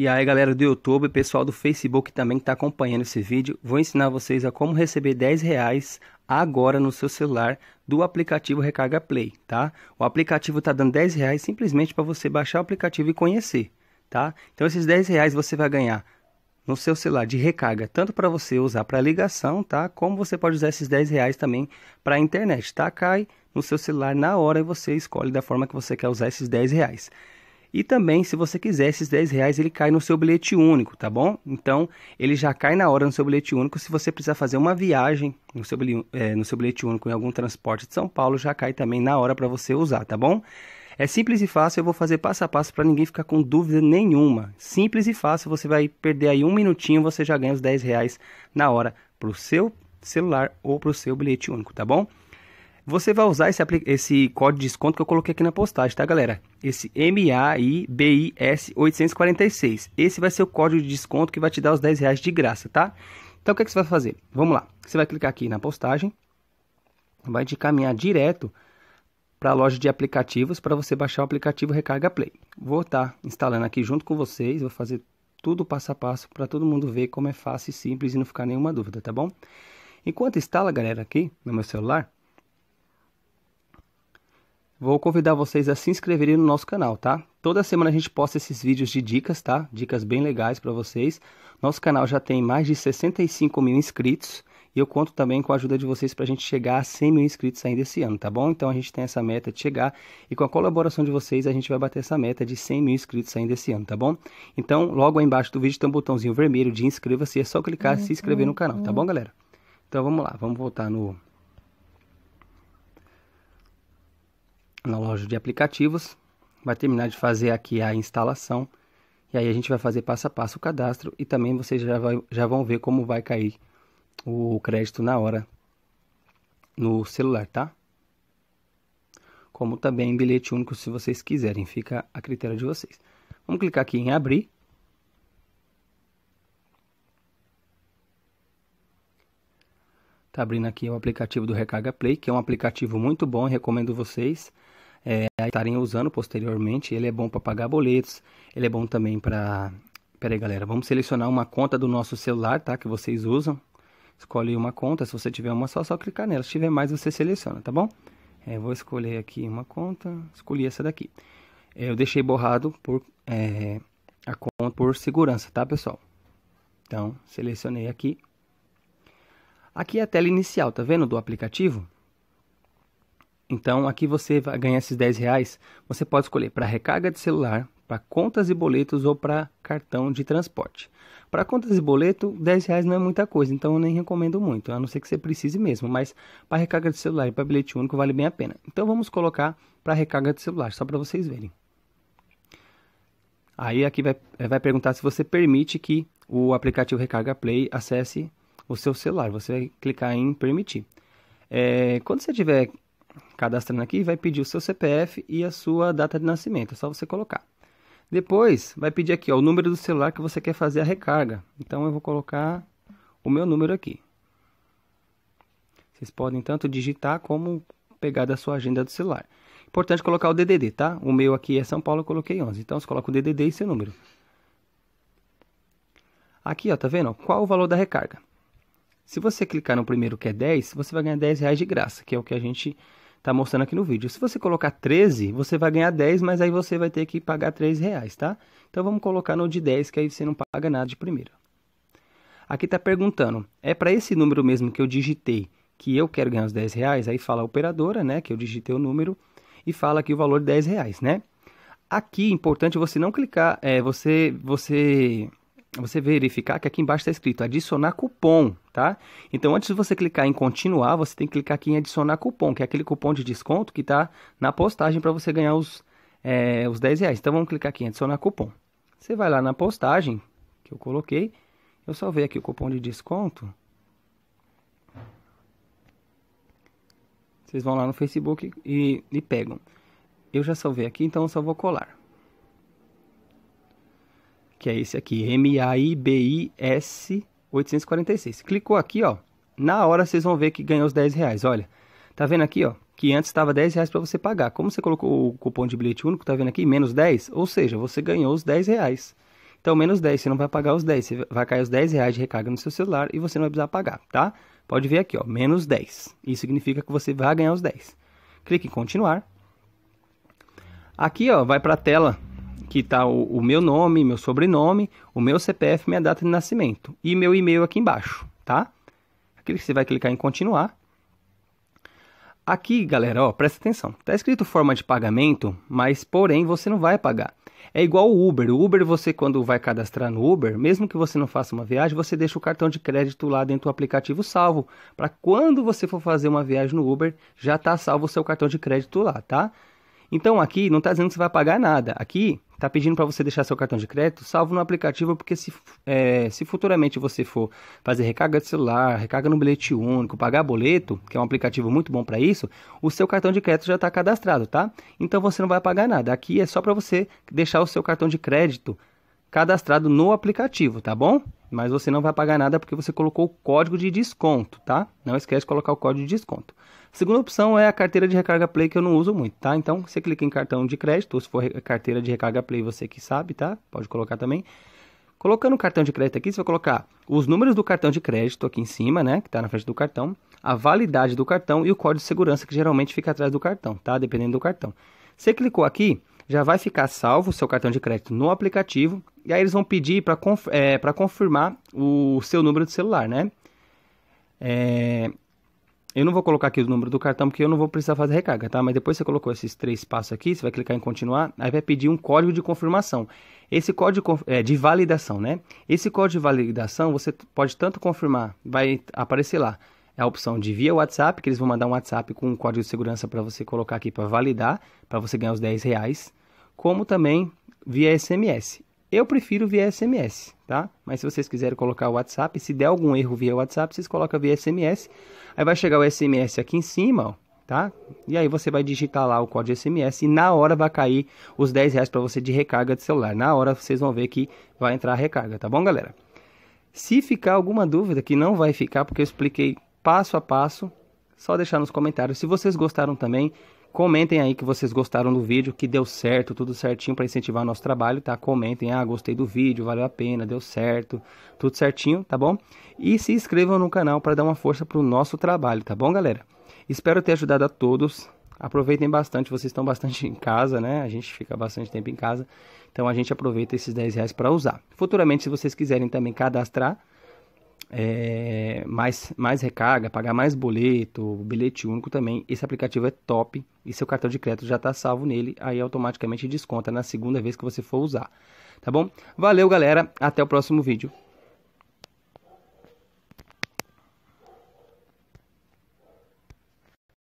E aí galera do YouTube e pessoal do Facebook também que está acompanhando esse vídeo, vou ensinar vocês a como receber 10 reais agora no seu celular do aplicativo Recarga Play, tá? O aplicativo está dando 10 reais simplesmente para você baixar o aplicativo e conhecer, tá? Então esses 10 reais você vai ganhar no seu celular de recarga, tanto para você usar para ligação, tá? Como você pode usar esses 10 reais também para a internet, tá? Cai no seu celular na hora e você escolhe da forma que você quer usar esses 10 reais. E também, se você quiser, esses 10 reais ele cai no seu bilhete único, tá bom? Então, ele já cai na hora no seu bilhete único. Se você precisar fazer uma viagem no seu, é, no seu bilhete único em algum transporte de São Paulo, já cai também na hora para você usar, tá bom? É simples e fácil, eu vou fazer passo a passo para ninguém ficar com dúvida nenhuma. Simples e fácil, você vai perder aí um minutinho, você já ganha os 10 reais na hora para o seu celular ou para o seu bilhete único, tá bom? Você vai usar esse, esse código de desconto que eu coloquei aqui na postagem, tá, galera? Esse MAIBIS846. Esse vai ser o código de desconto que vai te dar os 10 reais de graça, tá? Então, o que, é que você vai fazer? Vamos lá. Você vai clicar aqui na postagem. Vai te caminhar direto para a loja de aplicativos para você baixar o aplicativo Recarga Play. Vou estar tá instalando aqui junto com vocês, vou fazer tudo passo a passo para todo mundo ver como é fácil e simples e não ficar nenhuma dúvida, tá bom? Enquanto instala, galera, aqui no meu celular, vou convidar vocês a se inscreverem no nosso canal, tá? Toda semana a gente posta esses vídeos de dicas, tá? Dicas bem legais para vocês. Nosso canal já tem mais de 65 mil inscritos e eu conto também com a ajuda de vocês para a gente chegar a 100 mil inscritos ainda esse ano, tá bom? Então a gente tem essa meta de chegar e com a colaboração de vocês a gente vai bater essa meta de 100 mil inscritos ainda esse ano, tá bom? Então logo aí embaixo do vídeo tem um botãozinho vermelho de inscreva-se, é só clicar e se inscrever no canal, tá bom, galera? Então vamos lá, vamos voltar no, na loja de aplicativos, vai terminar de fazer aqui a instalação e aí a gente vai fazer passo a passo o cadastro e também vocês já, vai, já vão ver como vai cair o crédito na hora no celular, tá? Como também bilhete único se vocês quiserem, fica a critério de vocês. Vamos clicar aqui em abrir. Tá abrindo aqui o aplicativo do Recarga Play, que é um aplicativo muito bom, recomendo vocês estarem usando posteriormente. Ele é bom para pagar boletos, ele é bom também para. Pera aí, galera, vamos selecionar uma conta do nosso celular, tá? Que vocês usam. Escolhe uma conta, se você tiver uma só, só clicar nela. Se tiver mais, você seleciona, tá bom? É, vou escolher aqui uma conta, escolhi essa daqui. É, eu deixei borrado por, é, a conta por segurança, tá, pessoal? Então, selecionei aqui. Aqui é a tela inicial, tá vendo, do aplicativo? Então aqui você vai ganhar esses 10 reais. Você pode escolher para recarga de celular, para contas e boletos ou para cartão de transporte. Para contas e boleto, 10 reais não é muita coisa, então eu nem recomendo muito, a não ser que você precise mesmo, mas para recarga de celular e para bilhete único vale bem a pena. Então vamos colocar para recarga de celular, só para vocês verem. Aí aqui vai, vai perguntar se você permite que o aplicativo Recarga Play acesse o seu celular. Você vai clicar em permitir. É, quando você tiver cadastrando aqui, vai pedir o seu CPF e a sua data de nascimento, é só você colocar. Depois, vai pedir aqui ó, o número do celular que você quer fazer a recarga. Então, eu vou colocar o meu número aqui. Vocês podem tanto digitar como pegar da sua agenda do celular. Importante colocar o DDD, tá? O meu aqui é São Paulo, eu coloquei 11. Então, você coloca o DDD e seu número. Aqui, ó, tá vendo? Qual o valor da recarga? Se você clicar no primeiro que é 10, você vai ganhar 10 reais de graça, que é o que a gente tá mostrando aqui no vídeo. Se você colocar 13, você vai ganhar 10, mas aí você vai ter que pagar 3 reais, tá? Então vamos colocar no de 10, que aí você não paga nada de primeira. Aqui está perguntando, é para esse número mesmo que eu digitei que eu quero ganhar os 10 reais? Aí fala a operadora, né, que eu digitei o número e fala aqui o valor de 10 reais, né? Aqui, importante você não clicar, é, você, você você verificar que aqui embaixo está escrito adicionar cupom, tá? Então, antes de você clicar em continuar, você tem que clicar aqui em adicionar cupom, que é aquele cupom de desconto que está na postagem para você ganhar os, é, os 10 reais. Então, vamos clicar aqui em adicionar cupom. Você vai lá na postagem que eu coloquei, eu salvei aqui o cupom de desconto. Vocês vão lá no Facebook e, e pegam. Eu já salvei aqui, então eu só vou colar que é esse aqui, MAIBIS 846. Clicou aqui, ó, na hora vocês vão ver que ganhou os 10 reais, olha. Tá vendo aqui, ó, que antes estava 10 reais para você pagar. Como você colocou o cupom de bilhete único, tá vendo aqui, menos 10, ou seja, você ganhou os 10 reais. Então, menos 10, você não vai pagar os 10, você vai cair os 10 reais de recarga no seu celular e você não vai precisar pagar, tá? Pode ver aqui, ó, menos 10. Isso significa que você vai ganhar os 10. Clique em continuar. Aqui, ó, vai para a tela que está o, o, meu nome, meu sobrenome, o meu CPF, minha data de nascimento e meu e-mail aqui embaixo, tá? Aqui você vai clicar em continuar. Aqui, galera, ó, presta atenção. Está escrito forma de pagamento, mas porém você não vai pagar. É igual o Uber. O Uber, você quando vai cadastrar no Uber, mesmo que você não faça uma viagem, você deixa o cartão de crédito lá dentro do aplicativo salvo, para quando você for fazer uma viagem no Uber, já está salvo o seu cartão de crédito lá, tá? Então aqui não está dizendo que você vai pagar nada. Aqui está pedindo para você deixar seu cartão de crédito salvo no aplicativo, porque se, é, se futuramente você for fazer recarga de celular, recarga no bilhete único, pagar boleto, que é um aplicativo muito bom para isso, o seu cartão de crédito já está cadastrado, tá? Então você não vai pagar nada. Aqui é só para você deixar o seu cartão de crédito cadastrado no aplicativo, tá bom? Mas você não vai pagar nada porque você colocou o código de desconto, tá? Não esquece de colocar o código de desconto. segunda opção é a carteira de recarga Play que eu não uso muito, tá? Então você clica em cartão de crédito, ou se for carteira de recarga Play, você que sabe, tá? Pode colocar também. Colocando o cartão de crédito aqui, você vai colocar os números do cartão de crédito aqui em cima, né? Que está na frente do cartão, a validade do cartão e o código de segurança que geralmente fica atrás do cartão, tá? Dependendo do cartão. Você clicou aqui, já vai ficar salvo o seu cartão de crédito no aplicativo e aí eles vão pedir para conf é, confirmar o seu número de celular, né? É... Eu não vou colocar aqui o número do cartão porque eu não vou precisar fazer recarga, tá? Mas depois você colocou esses três passos aqui, você vai clicar em continuar, aí vai pedir um código de confirmação. Esse código é, de validação, né? Esse código de validação você pode tanto confirmar, vai aparecer lá a opção de via WhatsApp, que eles vão mandar um WhatsApp com um código de segurança para você colocar aqui para validar, para você ganhar os 10 reais como também via SMS. Eu prefiro via SMS, tá? Mas se vocês quiserem colocar o WhatsApp, se der algum erro via WhatsApp, vocês colocam via SMS. Aí vai chegar o SMS aqui em cima, ó, tá? E aí você vai digitar lá o código SMS e na hora vai cair os 10 reais para você de recarga de celular. Na hora vocês vão ver que vai entrar a recarga, tá bom, galera? Se ficar alguma dúvida, que não vai ficar porque eu expliquei passo a passo, só deixar nos comentários. Se vocês gostaram também, Comentem aí que vocês gostaram do vídeo, que deu certo, tudo certinho para incentivar o nosso trabalho, tá? Comentem, ah, gostei do vídeo, valeu a pena, deu certo, tudo certinho, tá bom? E se inscrevam no canal para dar uma força pro nosso trabalho, tá bom, galera? Espero ter ajudado a todos. Aproveitem bastante, vocês estão bastante em casa, né? A gente fica bastante tempo em casa, então a gente aproveita esses 10 reais para usar. Futuramente, se vocês quiserem também cadastrar é, mais, mais recarga, pagar mais boleto, bilhete único também. Esse aplicativo é top e seu cartão de crédito já está salvo nele, aí automaticamente desconta na segunda vez que você for usar. Tá bom? Valeu, galera. Até o próximo vídeo.